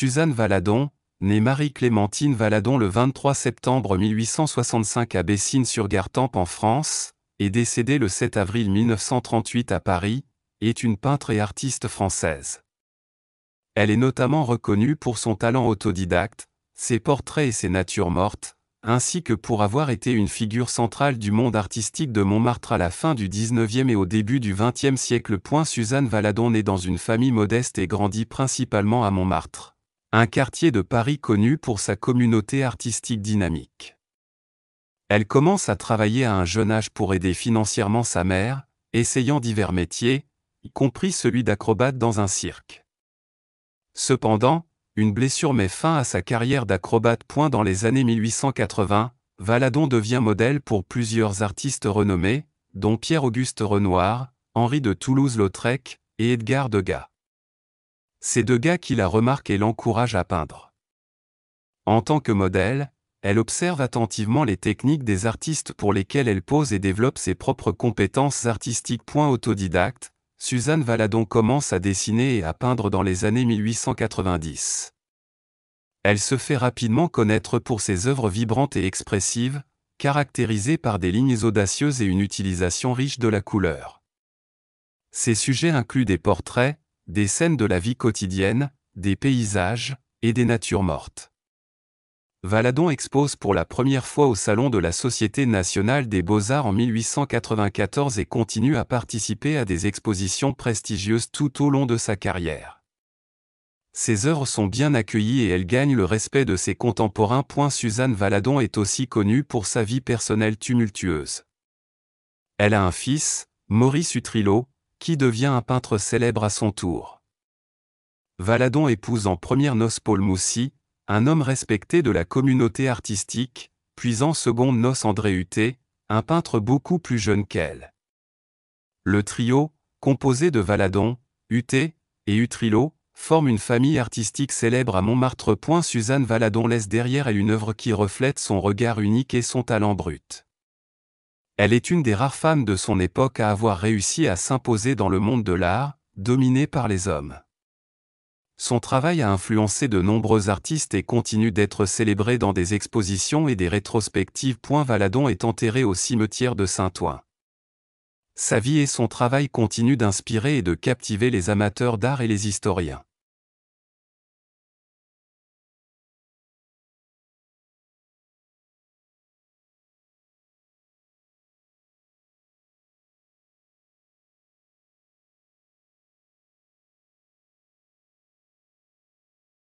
Suzanne Valadon, née Marie-Clémentine Valadon le 23 septembre 1865 à Bessines-sur-Gartempe en France, et décédée le 7 avril 1938 à Paris, est une peintre et artiste française. Elle est notamment reconnue pour son talent autodidacte, ses portraits et ses natures mortes, ainsi que pour avoir été une figure centrale du monde artistique de Montmartre à la fin du 19e et au début du 20e siècle. Suzanne Valadon naît dans une famille modeste et grandit principalement à Montmartre un quartier de Paris connu pour sa communauté artistique dynamique. Elle commence à travailler à un jeune âge pour aider financièrement sa mère, essayant divers métiers, y compris celui d'acrobate dans un cirque. Cependant, une blessure met fin à sa carrière d'acrobate. Dans les années 1880, Valadon devient modèle pour plusieurs artistes renommés, dont Pierre-Auguste Renoir, Henri de Toulouse-Lautrec et Edgar Degas. C'est gars qui la remarquent et l'encourage à peindre. En tant que modèle, elle observe attentivement les techniques des artistes pour lesquels elle pose et développe ses propres compétences artistiques. autodidacte, Suzanne Valadon commence à dessiner et à peindre dans les années 1890. Elle se fait rapidement connaître pour ses œuvres vibrantes et expressives, caractérisées par des lignes audacieuses et une utilisation riche de la couleur. Ses sujets incluent des portraits, des scènes de la vie quotidienne, des paysages et des natures mortes. Valadon expose pour la première fois au Salon de la Société nationale des beaux-arts en 1894 et continue à participer à des expositions prestigieuses tout au long de sa carrière. Ses œuvres sont bien accueillies et elle gagne le respect de ses contemporains. Suzanne Valadon est aussi connue pour sa vie personnelle tumultueuse. Elle a un fils, Maurice Utrillo, qui devient un peintre célèbre à son tour. Valadon épouse en première noce Paul Moussy, un homme respecté de la communauté artistique, puis en seconde noce André Huté, un peintre beaucoup plus jeune qu'elle. Le trio, composé de Valadon, Huté et Utrilo, forme une famille artistique célèbre à Montmartre. Suzanne Valadon laisse derrière elle une œuvre qui reflète son regard unique et son talent brut. Elle est une des rares femmes de son époque à avoir réussi à s'imposer dans le monde de l'art, dominé par les hommes. Son travail a influencé de nombreux artistes et continue d'être célébré dans des expositions et des rétrospectives. Valadon est enterré au cimetière de Saint-Ouen. Sa vie et son travail continuent d'inspirer et de captiver les amateurs d'art et les historiens.